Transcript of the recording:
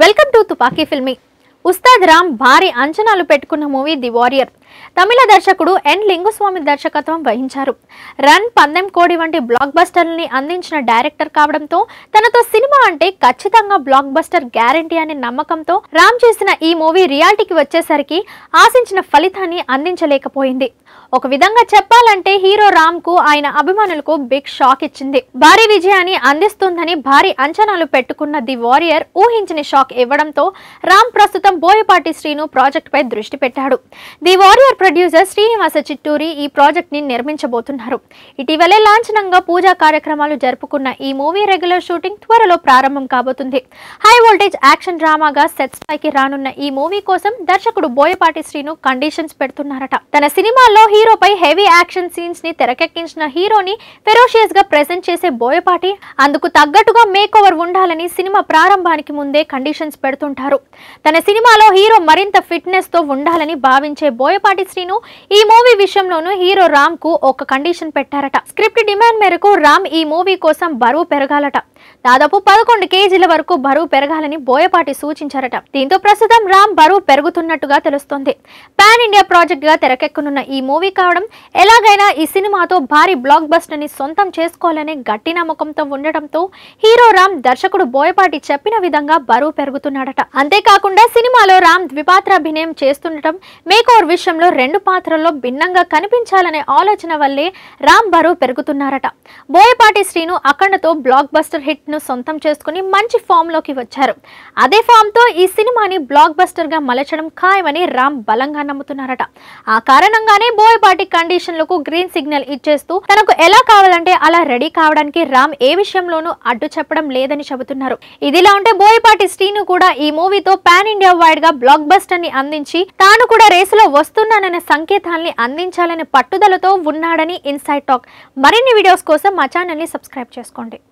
welcome to తుపాకీ ఫిల్మీ ఉస్తాద్ రామ్ భారీ అంచనాలు పెట్టుకున్న మూవీ ది వారియర్ తమిళ దర్శకుడు ఎన్ లింగుస్వామి దర్శకత్వం వహించారు రన్ పందెం కోడి వంటి బ్లాక్ బస్టర్లని అందించిన డైరెక్టర్ కావడంతో తనతో సినిమా అంటే ఖచ్చితంగా బ్లాక్ బస్టర్ గ్యారంటీ అనే నమ్మకంతో రామ్ చేసిన ఈ మూవీ రియాలిటీకి వచ్చేసరికి ఆశించిన ఫలితాన్ని అందించలేకపోయింది ఒక విధంగా చెప్పాలంటే హీరో రామ్ కు ఆయన అభిమానులకు బిగ్ షాక్ ఇచ్చింది భారీ విజయాన్ని అందిస్తుందని భారీ అంచనాలు పెట్టుకున్న ది వారియర్ ఊహించిన షాక్ ఇవ్వడంతో రామ్ ప్రస్తుతం బోయపాటి శ్రీను ప్రాజెక్ట్ పై దృష్టి పెట్టాడు the warrior senior producer Srinivasa Chitturi ఈ ప్రాజెక్ట్ని నిర్మించబోతున్నారు ఇటీవలే లాంఛనంగా పూజా కార్యక్రమాలు జరుపుకున్న ఈ మూవీ రెగ్యులర్ షూటింగ్ త్వరలో ప్రారంభం కాబోతుంది హై వోల్టేజ్ యాక్షన్ డ్రామాగా సెట్స్ పైకి రానున్న ఈ మూవీ కోసం దర్శకుడు బోయపాటి శ్రీను కండిషన్స్ పెడుతున్నారట తన సినిమాల్లో హీరోపై హెవీ యాక్షన్ సీన్స్ ని తెరకెక్కించిన హీరోని ఫెరోషియస్ గా ప్రెసెంట్ చేసే బోయపాటి అందుకు తగ్గట్టుగా మేక్ ఓవర్ ఉండాలని సినిమా ప్రారంభానికి ముందే కండిషన్స్ పెడుతుంటారు తన సినిమాలో హీరో మరింత ఫిట్నెస్ తో ఉండాలని భావించే బోయపాటి బోయపాటి శ్రీను ఈ మూవీ విషయంలోనూ హీరో రామ్ కు ఒక కండిషన్ పెట్టారట స్క్రిప్ట్ డిమాండ్ మేరకు రామ్ ఈ మూవీ కోసం బరువు పెరగాలట దాదాపు పదకొండు కేజీల వరకు బరువు పెరగాలని బోయపాటి సూచించారట దీంతో ప్రస్తుతం రామ్ బరువు పెరుగుతున్నట్టుగా తెలుస్తోంది పాన్ ఇండియా ప్రాజెక్ట్ గా తెరకెక్కనున్న ఈ మూవీ కావడం ఎలాగైనా ఈ సినిమాతో భారీ బ్లాక్ బస్టర్ ని సొంతం చేసుకోవాలనే గట్టి నమ్మకంతో ఉండటంతో హీరో రామ్ దర్శకుడు బోయపాటి చెప్పిన విధంగా బరువు పెరుగుతున్నాడట అంతేకాకుండా సినిమాలో రామ్ ద్విపాత్ర అభినయం చేస్తుండటం మేకోర్ విషయంలో రెండు పాత్రల్లో భిన్నంగా కనిపించాలనే ఆలోచన వల్లే రామ్ బరువు పెరుగుతున్నారట బోయపాటి శ్రీను అఖండతో బ్లాక్ బస్టర్ హిట్ హిట్ను సొంతం చేసుకుని మంచి ఫామ్లోకి వచ్చారు అదే ఫామ్తో ఈ సినిమాని బ్లాక్ బస్టర్గా మలచడం ఖాయమని రామ్ బలంగా నమ్ముతున్నారట ఆ కారణంగానే బోయపాటి కండిషన్లకు గ్రీన్ సిగ్నల్ ఇచ్చేస్తూ తనకు ఎలా కావాలంటే అలా రెడీ కావడానికి రామ్ ఏ విషయంలోనూ అడ్డు చెప్పడం లేదని చెబుతున్నారు ఇదిలా ఉంటే బోయపాటి శ్రీను కూడా ఈ మూవీతో పాన్ ఇండియా వైడ్ గా బ్లాక్ బస్టర్ ని అందించి తాను కూడా రేసులో వస్తున్నాననే సంకేతాల్ని అందించాలనే పట్టుదలతో ఉన్నాడని ఇన్సైడ్ టాక్ మరిన్ని వీడియోస్ కోసం మా ఛానల్ని సబ్స్క్రైబ్ చేసుకోండి